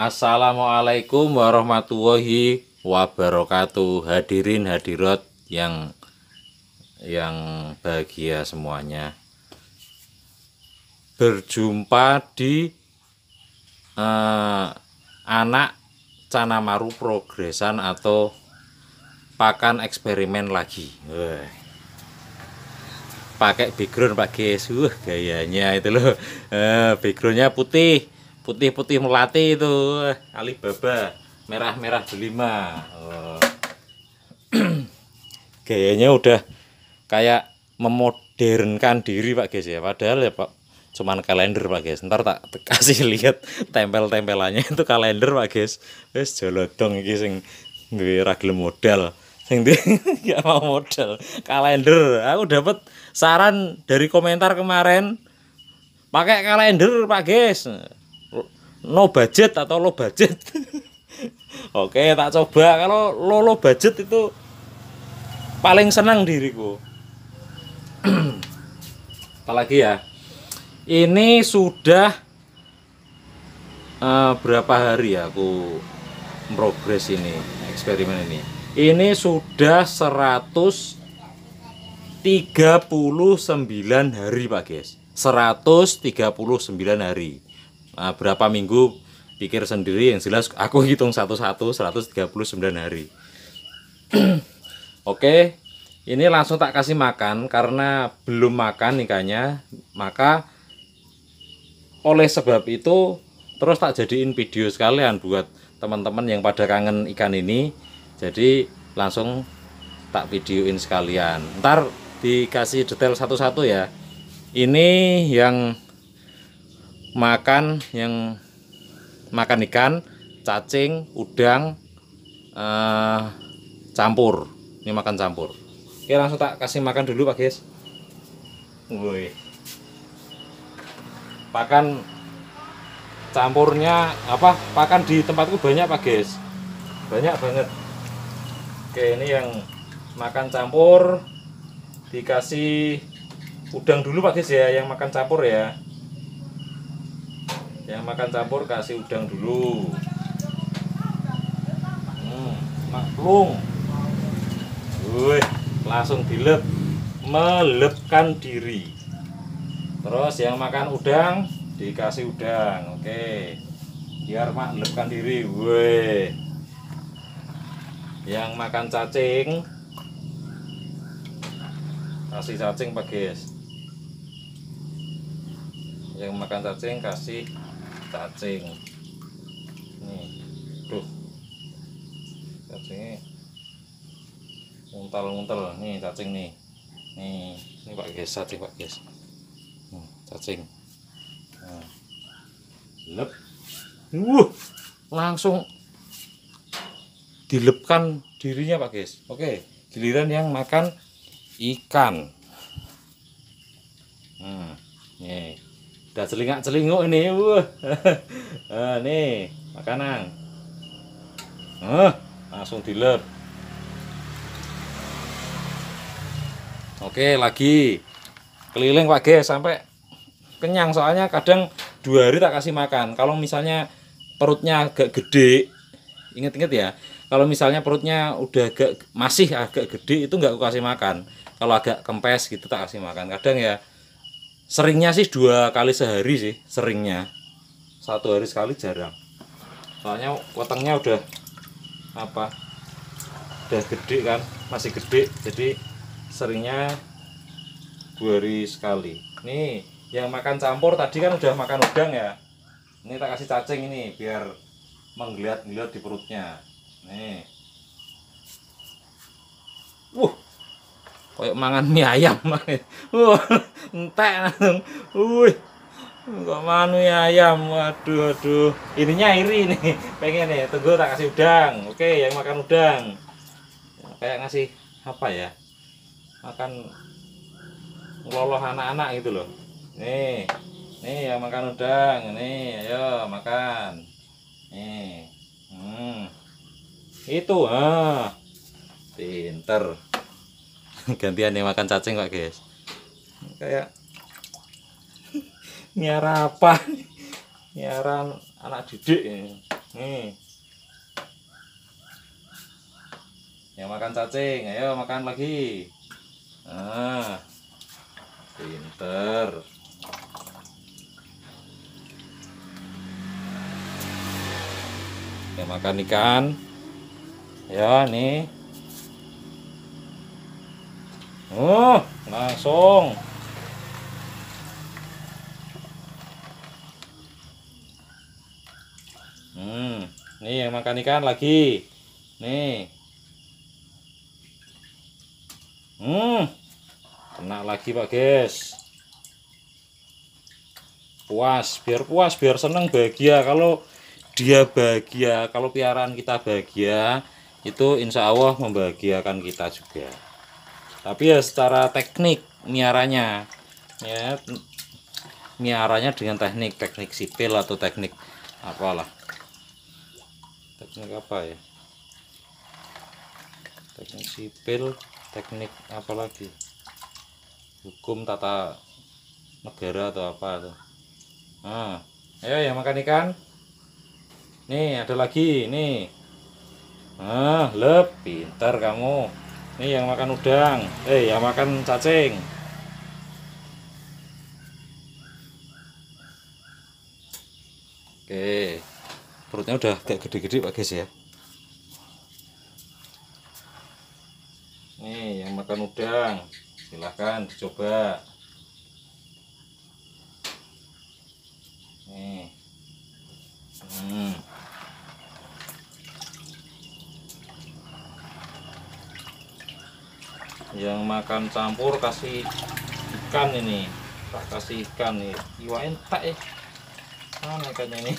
Assalamualaikum warahmatullahi wabarakatuh. Hadirin hadirat yang yang bahagia semuanya. Berjumpa di eh, anak Canamaru progresan atau pakan eksperimen lagi. Wah. pakai background pakai suh gayanya itu loh eh, backgroundnya putih putih-putih melati itu Alibaba merah-merah delima oh. gayanya udah kayak memodernkan diri Pak Guys ya padahal ya Pak cuman kalender Pak Guys ntar tak kasih lihat tempel-tempelannya itu kalender Pak Guys wes jolodong iki sing duwe ragil modal sing gak mau modal kalender aku dapat saran dari komentar kemarin pakai kalender Pak Guys no budget atau low budget oke tak coba kalau low, low budget itu paling senang diriku apalagi ya ini sudah uh, berapa hari ya aku progres ini eksperimen ini ini sudah 139 hari Pak guys 139 hari Ah, berapa minggu pikir sendiri yang jelas aku hitung satu-satu 139 hari oke ini langsung tak kasih makan karena belum makan ikannya maka oleh sebab itu terus tak jadiin video sekalian buat teman-teman yang pada kangen ikan ini jadi langsung tak videoin sekalian ntar dikasih detail satu-satu ya ini yang makan yang makan ikan, cacing, udang eh, campur. Ini makan campur. Oke, langsung tak kasih makan dulu, Pak Guys. Woi. Pakan campurnya apa? Pakan di tempatku banyak, Pak Guys. Banyak banget. Oke, ini yang makan campur dikasih udang dulu Pak Guys ya, yang makan campur ya yang makan campur kasih udang dulu hmm, maklung Wih, langsung dilep melepkan diri terus yang makan udang dikasih udang oke biar mak lepkan diri Wih. yang makan cacing kasih cacing pak guys yang makan cacing kasih cacing nih duh cacingnya nguntel nguntel nih cacing nih nih ini pak guys cacing pak guys hmm, cacing nah. lep wuh langsung dilepkan dirinya pak guys oke giliran yang makan ikan nah nih udah celingak celinguk ini bu, uh, nih makanan uh, langsung dilep oke lagi keliling Pak G sampai kenyang soalnya kadang dua hari tak kasih makan kalau misalnya perutnya agak gede inget-inget ya kalau misalnya perutnya udah agak masih agak gede itu nggak aku kasih makan kalau agak kempes gitu tak kasih makan kadang ya seringnya sih dua kali sehari sih seringnya satu hari sekali jarang soalnya kotengnya udah apa udah gede kan masih gede jadi seringnya dua hari sekali nih yang makan campur tadi kan udah makan udang ya ini tak kasih cacing ini biar menggeliat-geliat di perutnya nih wuh kayak mangan mie ayam wah entek langsung wih kok manu ayam waduh aduh ininya iri nih pengen nih ya. tunggu tak kasih udang oke yang makan udang kayak ngasih apa ya makan loloh anak-anak gitu loh nih nih yang makan udang nih ayo makan nih hmm. itu ah pinter gantian yang makan cacing pak guys kayak nyara apa nyaran anak didik ini ya. nih yang makan cacing ayo makan lagi ah pinter yang makan ikan ya nih Oh, langsung. Hmm, nih yang makan ikan lagi. Nih. Hmm. Kena lagi, Pak Guys. Puas, biar puas, biar seneng, bahagia. Kalau dia bahagia, kalau piaraan kita bahagia, itu insya Allah membahagiakan kita juga tapi ya secara teknik miaranya, ya miaranya dengan teknik teknik sipil atau teknik apalah teknik apa ya teknik sipil teknik apa lagi hukum tata negara atau apa itu. nah ayo yang makan ikan nih ada lagi nih ah lep pintar kamu ini yang makan udang eh yang makan cacing oke perutnya udah kayak gede-gede pak guys ya nih yang makan udang silahkan dicoba nih hmm. yang makan campur kasih ikan ini tak kasih ikan nih iwa entak eh mana ikannya ini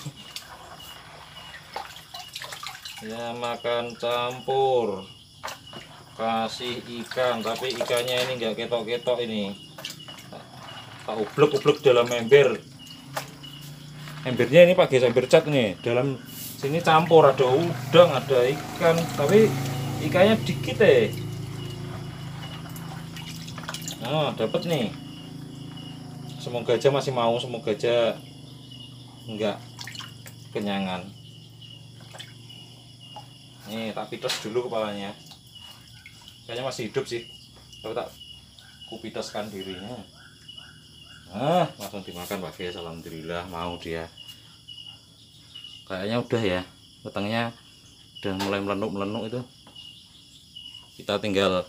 ya makan campur kasih ikan tapi ikannya ini enggak ketok-ketok ini tak ublek-ublek dalam ember embernya ini pakai ember cat nih dalam sini campur ada udang ada ikan tapi ikannya dikit eh oh ah, dapat nih semoga aja masih mau semoga aja enggak kenyangan nih tapi terus dulu kepalanya kayaknya masih hidup sih tapi tak kupitaskan dirinya ah langsung dimakan Pak Kiai alhamdulillah mau dia kayaknya udah ya batangnya udah mulai melenuk-melenuk itu kita tinggal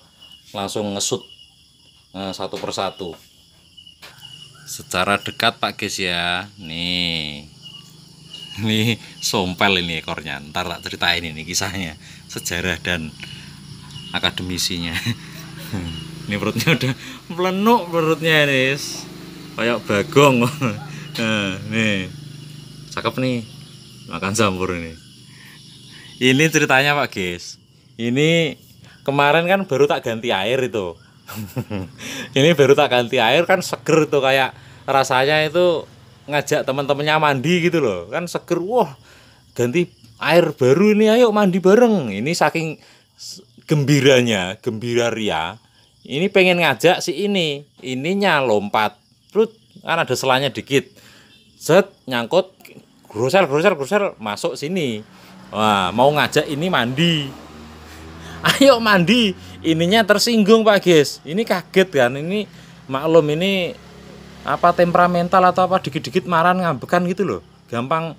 langsung ngesut Eh, satu persatu secara dekat Pak Guys ya nih ini sompel ini ekornya ntar tak ceritain ini kisahnya sejarah dan akademisinya ini perutnya udah melenuk perutnya ini kayak bagong eh, nih cakep nih makan campur ini ini ceritanya Pak Guys ini kemarin kan baru tak ganti air itu ini baru tak ganti air kan seger tuh kayak rasanya itu ngajak teman-temannya mandi gitu loh kan seger wah ganti air baru ini ayo mandi bareng ini saking gembiranya gembira ria ini pengen ngajak si ini ininya lompat terus kan ada selanya dikit set nyangkut grosel grosel grosel masuk sini wah mau ngajak ini mandi ayo mandi ininya tersinggung Pak Gis. Ini kaget kan. Ini maklum ini apa temperamental atau apa dikit-dikit marah ngambekan gitu loh. Gampang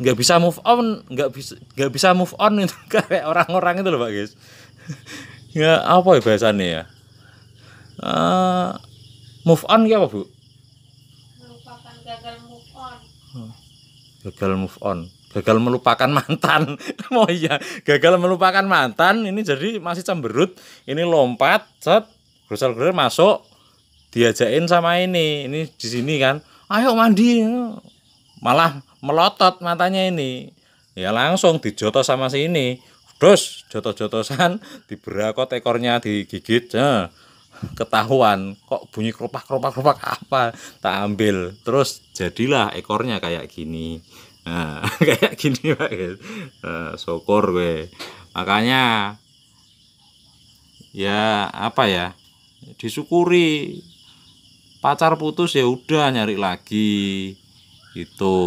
nggak bisa move on, nggak bisa nggak bisa move on itu kayak orang-orang itu loh Pak Gis. ya apa ya bahasannya ya? Uh, move on ya apa Bu? Merupakan gagal move on. Hmm, gagal move on gagal melupakan mantan. oh iya, gagal melupakan mantan ini jadi masih cemberut. Ini lompat, set, grosel-grosel masuk, diajakin sama ini. Ini di sini kan. Ayo mandi. Malah melotot matanya ini. Ya langsung dijoto sama si ini. Terus joto jotosan diberakot ekornya digigit. Ya. ketahuan kok bunyi kropak kropak kropak apa tak ambil terus jadilah ekornya kayak gini nah, kayak gini pak guys uh, ah, syukur gue makanya ya apa ya disyukuri pacar putus ya udah nyari lagi itu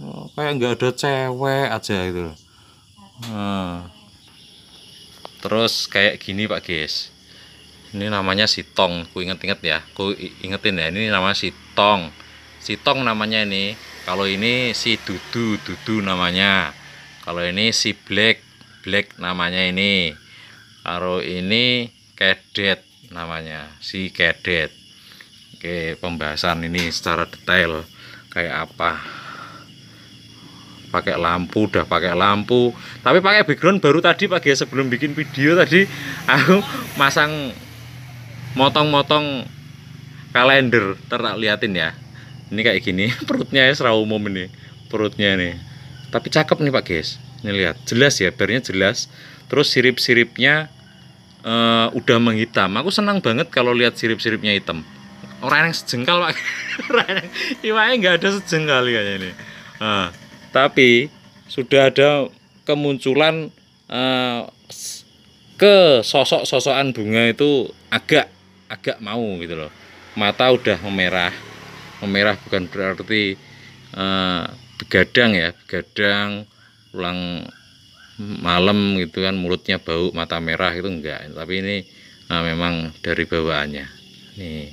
oh, kayak nggak ada cewek aja itu uh. Ah. terus kayak gini pak guys ini namanya sitong ku inget-inget ya ku ingetin ya ini namanya sitong sitong namanya ini kalau ini si dudu dudu namanya kalau ini si black black namanya ini kalau ini kedet namanya si kedet oke pembahasan ini secara detail kayak apa pakai lampu udah pakai lampu tapi pakai background baru tadi pagi sebelum bikin video tadi aku masang motong-motong kalender Terlihatin ya ini kayak gini perutnya ya serau umum ini perutnya nih tapi cakep nih pak guys ini lihat jelas ya bernya jelas terus sirip-siripnya uh, udah menghitam aku senang banget kalau lihat sirip-siripnya hitam orang yang sejengkal pak orang yang nggak ada sejengkal kayaknya ini nah, tapi sudah ada kemunculan uh, ke sosok-sosokan bunga itu agak agak mau gitu loh mata udah memerah memerah bukan berarti uh, begadang ya begadang pulang malam gitu kan mulutnya bau mata merah itu enggak tapi ini uh, memang dari bawaannya nih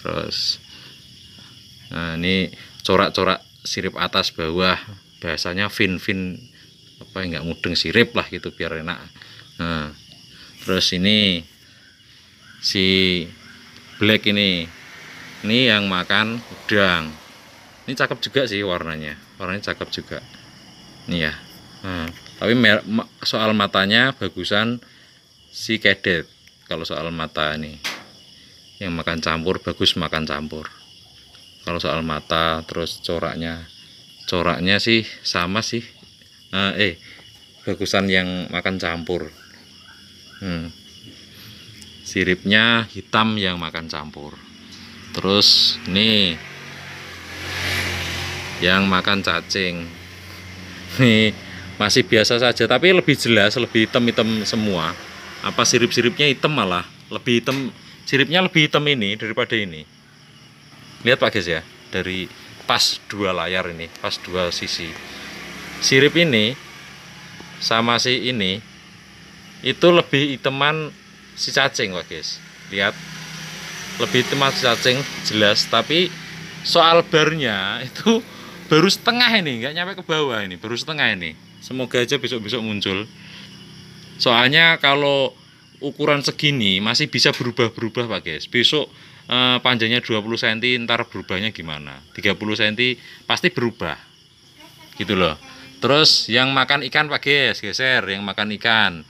terus nah ini corak-corak sirip atas bawah bahasanya fin-fin apa enggak mudeng sirip lah gitu biar enak nah, terus ini si black ini ini yang makan udang ini cakep juga sih warnanya warnanya cakep juga ini ya nah, tapi soal matanya bagusan si kedet kalau soal mata ini, yang makan campur bagus makan campur kalau soal mata terus coraknya coraknya sih sama sih nah, eh bagusan yang makan campur hmm. siripnya hitam yang makan campur terus nih yang makan cacing nih masih biasa saja tapi lebih jelas lebih hitam-hitam semua apa sirip-siripnya hitam malah lebih hitam siripnya lebih hitam ini daripada ini lihat Pak guys ya dari pas dua layar ini pas dua sisi sirip ini sama si ini itu lebih hitaman si cacing Pak guys lihat lebih tempat cacing jelas tapi soal barnya itu baru setengah ini nggak nyampe ke bawah ini baru setengah ini semoga aja besok-besok muncul soalnya kalau ukuran segini masih bisa berubah-berubah Pak guys besok eh, panjangnya 20 cm ntar berubahnya gimana 30 cm pasti berubah gitu loh terus yang makan ikan Pak guys geser yang makan ikan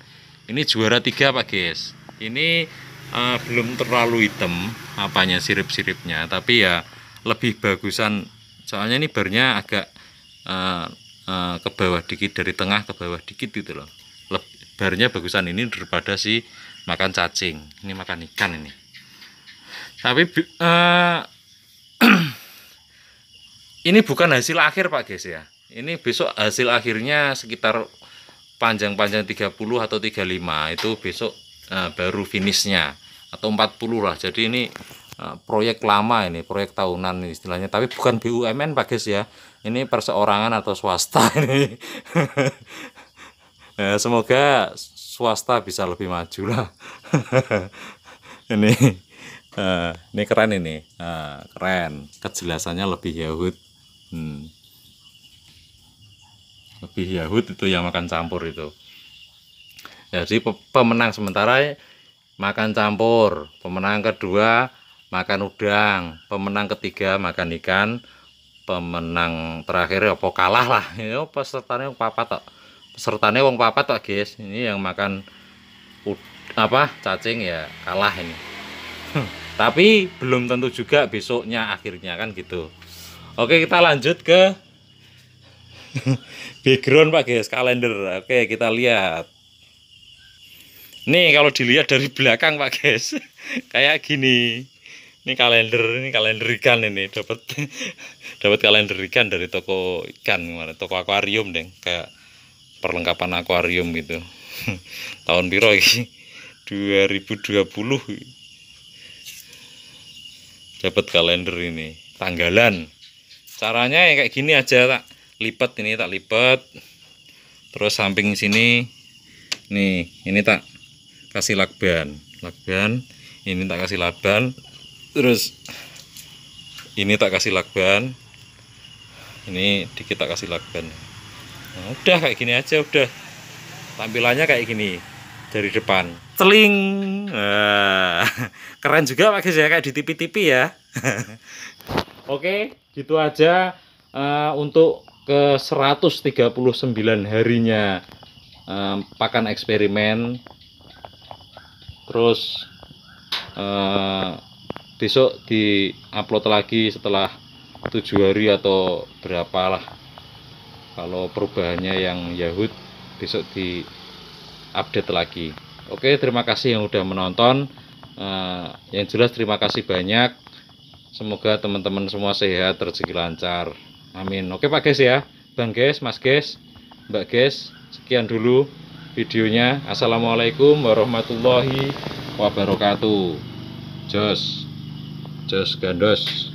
ini juara tiga Pak guys ini uh, belum terlalu hitam apanya sirip-siripnya tapi ya lebih bagusan soalnya ini barnya agak uh, uh, ke bawah dikit dari tengah ke bawah dikit gitu loh barnya bagusan ini daripada si makan cacing ini makan ikan ini tapi uh, ini bukan hasil akhir Pak guys ya ini besok hasil akhirnya sekitar panjang-panjang 30 atau 35 itu besok Eh, baru finishnya atau 40 lah jadi ini eh, proyek lama ini proyek tahunan istilahnya tapi bukan BUMN Pak sih ya ini perseorangan atau swasta ini ya, semoga swasta bisa lebih maju lah ini uh, ini keren ini uh, keren kejelasannya lebih Yahud hmm. lebih Yahud itu yang makan campur itu jadi pemenang sementara makan campur pemenang kedua makan udang pemenang ketiga makan ikan pemenang terakhir ya apa kalah lah ini ya pesertanya wong papa tok pesertanya wong papa tok guys ini yang makan apa cacing ya kalah ini tapi belum tentu juga besoknya akhirnya kan gitu oke kita lanjut ke background pak guys kalender oke kita lihat Nih kalau dilihat dari belakang Pak guys, kayak gini. Ini kalender, ini kalender ikan ini dapat dapat kalender ikan dari toko ikan kemarin, toko akuarium deh, kayak perlengkapan akuarium gitu. Tahun biru ini 2020. Dapat kalender ini, tanggalan. Caranya ya kayak gini aja tak lipat ini tak lipat. Terus samping sini nih, ini tak kasih lakban lakban ini tak kasih lakban terus ini tak kasih lakban ini dikit tak kasih lakban nah, udah kayak gini aja udah tampilannya kayak gini dari depan seling, nah, keren juga pakai ya kayak di tipi-tipi ya oke gitu aja uh, untuk ke 139 harinya uh, pakan eksperimen terus uh, besok di upload lagi setelah tujuh hari atau berapalah kalau perubahannya yang Yahud besok di update lagi Oke terima kasih yang udah menonton uh, yang jelas terima kasih banyak semoga teman-teman semua sehat rezeki lancar amin Oke Pak Guys ya Bang Guys Mas Guys Mbak Guys sekian dulu videonya Assalamualaikum warahmatullahi wabarakatuh Jos Jos Gandos